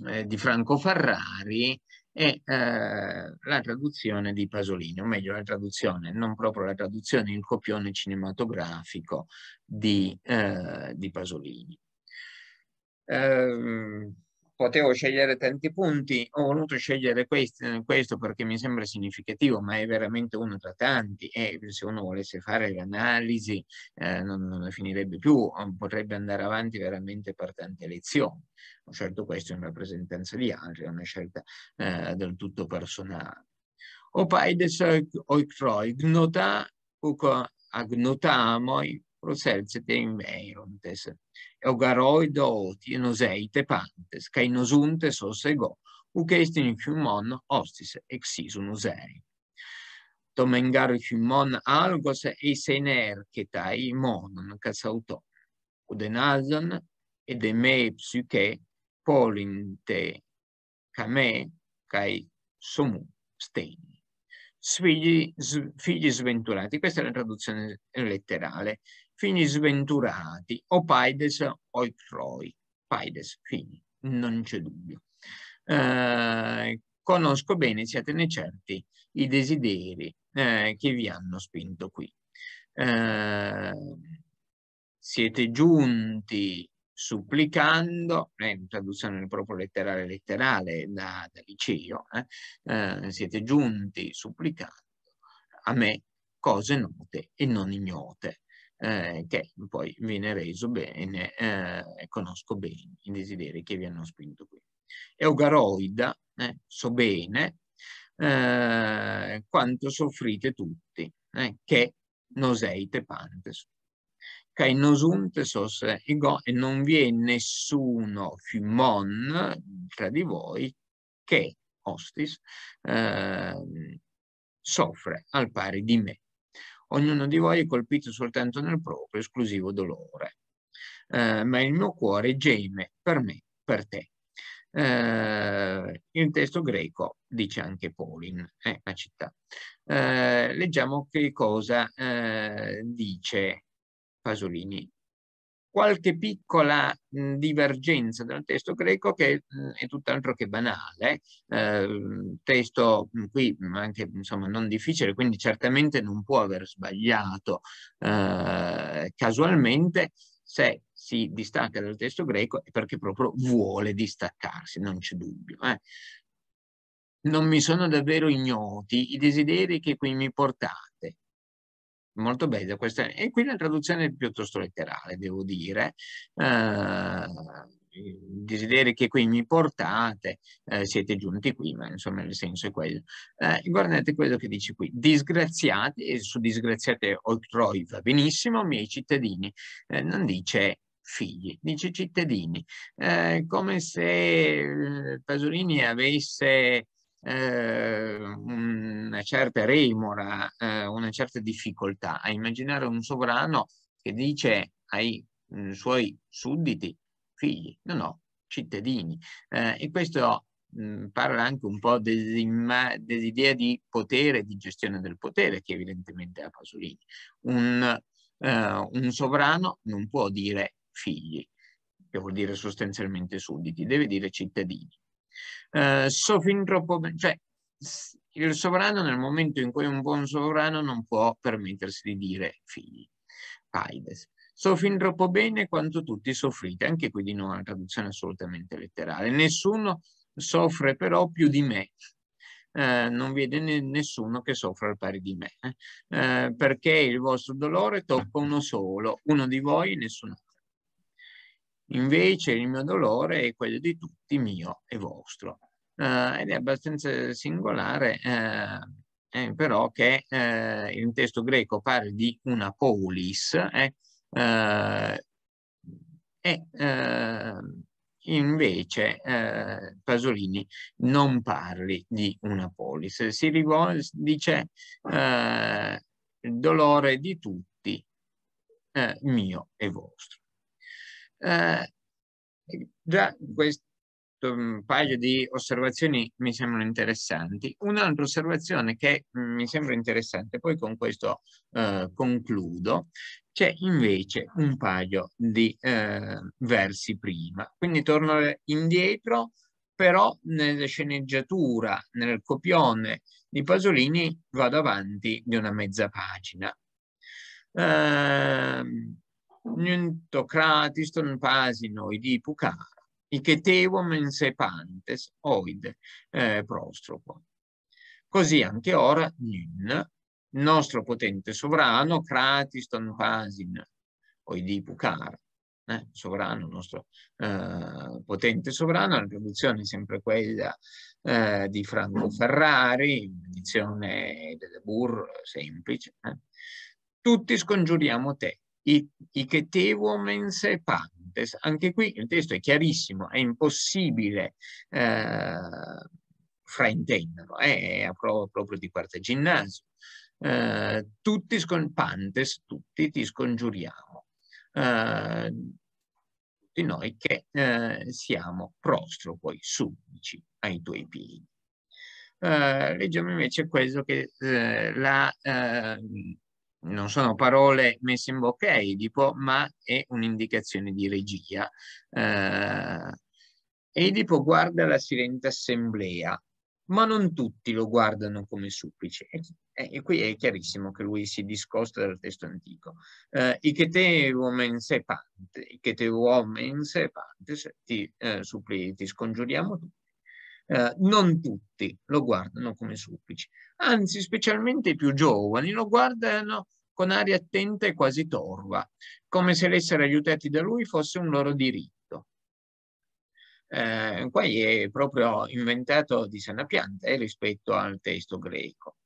eh, di, Franco Ferrari e la traduzione di Pasolini, o meglio la traduzione, non proprio la traduzione, il copione cinematografico di, di Pasolini. Um, potevo scegliere tanti punti, ho voluto scegliere questo, eh, questo, perché mi sembra significativo, ma è veramente uno tra tanti e se uno volesse fare l'analisi eh, non, non finirebbe più, eh, potrebbe andare avanti veramente per tante lezioni. Certo questo in rappresentanza di altri, è una scelta eh, del tutto personale. O Opaides oikroignota uco agnotamoi προσέλθετε ημέιοντες, εγαρόιδο ότι ενοζέιτε πάντες, καί νοζούντες ως εγώ, ουκ εστιν χυμών όστις εξίσουν ουζέι. Το μεγάρο χυμών άλγος εις ενέρκετα ημώνων καθαυτόν, ουδενάζον ed εμέ ψυχέ πόλιν τε καμέ καί σωμού στέιν. Figli, figli sventurati, questa è la traduzione letterale fini sventurati, o paides o croi, paides fini, non c'è dubbio. Eh, conosco bene, siatene certi, i desideri eh, che vi hanno spinto qui. Eh, siete giunti supplicando, è eh, una traduzione proprio letterale letterale da, da liceo, eh, eh, siete giunti supplicando a me cose note e non ignote, eh, che poi viene reso bene, eh, conosco bene i desideri che vi hanno spinto qui. Eugaroida, eh, so bene eh, quanto soffrite tutti, eh, che noseite pantes. Cai nosunte ego e non vi è nessuno fimon tra di voi che, ostis, ehm, soffre al pari di me Ognuno di voi è colpito soltanto nel proprio esclusivo dolore. Eh, ma il mio cuore geme per me, per te. Eh, il testo greco dice anche Paulin, è eh, la città. Eh, leggiamo che cosa eh, dice Pasolini qualche piccola mh, divergenza dal testo greco che mh, è tutt'altro che banale, eh, ehm, testo mh, qui anche insomma non difficile, quindi certamente non può aver sbagliato eh, casualmente se si distacca dal testo greco è perché proprio vuole distaccarsi, non c'è dubbio. Eh. Non mi sono davvero ignoti i desideri che qui mi portate, molto bella questa. E qui la traduzione è piuttosto letterale, devo dire. Eh, desideri che qui mi portate, eh, siete giunti qui, ma insomma il senso è quello. Eh, guardate quello che dice qui, disgraziati, e su disgraziate oltroi va benissimo, miei cittadini, eh, non dice figli, dice cittadini, eh, come se eh, Pasolini avesse eh, una certa remora, eh, una certa difficoltà a immaginare un sovrano che dice ai mh, mm, suoi sudditi figli, no no, cittadini. Eh, e questo mh, mm, parla anche un po' dell'idea di potere, di gestione del potere che evidentemente ha Pasolini. Un, eh, un sovrano non può dire figli, che vuol dire sostanzialmente sudditi, deve dire cittadini. Eh, so fin troppo bene, cioè il sovrano nel momento in cui è un buon sovrano non può permettersi di dire figli, paides. So fin troppo bene quanto tutti soffrite, anche qui di nuovo una traduzione assolutamente letterale. Nessuno soffre però più di me, eh, non vede ne nessuno che soffra al pari di me, eh? eh perché il vostro dolore tocca uno solo, uno di voi e nessun altro. Invece il mio dolore è quello di tutti mio e vostro. Eh, ed è abbastanza singolare, eh, eh però, che eh, in testo greco parli di una polis eh, e invece eh, Pasolini non parli di una polis, si rivolge, dice il dolore di tutti, eh, mio e vostro. Eh, già questo un mm, paio di osservazioni mi sembrano interessanti. Un'altra osservazione che mm, mi sembra interessante, poi con questo eh, concludo, c'è invece un paio di eh, versi prima. Quindi torno indietro, però nella sceneggiatura, nel copione di Pasolini vado avanti di una mezza pagina. Eh, Nuntokratiston pasinoi di Pucara, Ichetevom in sepantes, oide eh, prostropo. Così anche ora, Nun, nostro potente sovrano, Kratiston pasin oidi Pucara, eh, sovrano, nostro eh, potente sovrano, la traduzione è sempre quella eh, di Franco Ferrari, edizione delle burro semplice. Eh. Tutti scongiuriamo te, Icetevomens e Pantes. Anche qui il testo è chiarissimo, è impossibile eh, fraintenderlo, è a prova proprio di quarta ginnasio. Eh, tutti scon- Pantes, tutti ti scongiuriamo. Eh, tutti noi che eh, siamo prostrofoi, sudici ai tuoi piedi. Eh, leggiamo invece questo che eh, la non sono parole messe in bocca a Edipo, ma è un'indicazione di regia. Eh, Edipo guarda la silente assemblea, ma non tutti lo guardano come supplice. E, qui è chiarissimo che lui si discosta dal testo antico. Eh, Ichete uomens e pante, Ichete uomens e pante, ti, eh, suppli, ti scongiuriamo tutti. Eh, non tutti lo guardano come supplice anzi specialmente i più giovani lo guardano con aria attenta e quasi torva, come se l'essere aiutati da lui fosse un loro diritto. Eh, qua è proprio inventato di sana pianta eh, rispetto al testo greco.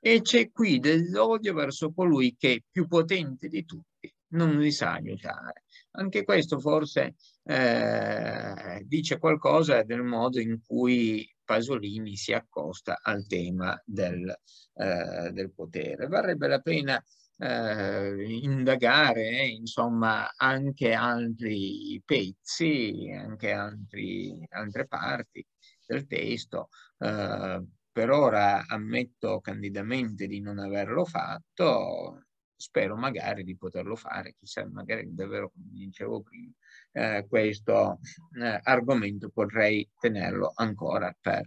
E c'è qui dell'odio verso colui che è più potente di tutti, non li sa aiutare. Anche questo forse eh, dice qualcosa del modo in cui Pasolini si accosta al tema del, eh, del potere. Varrebbe la pena eh, indagare eh, insomma anche altri pezzi, anche altri, altre parti del testo. Eh, per ora ammetto candidamente di non averlo fatto, spero magari di poterlo fare, chissà, magari davvero come dicevo prima eh, questo eh, argomento potrei tenerlo ancora per,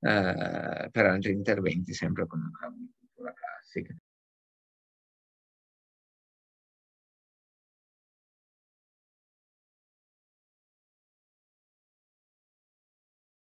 eh, per altri interventi, sempre con una musica classica.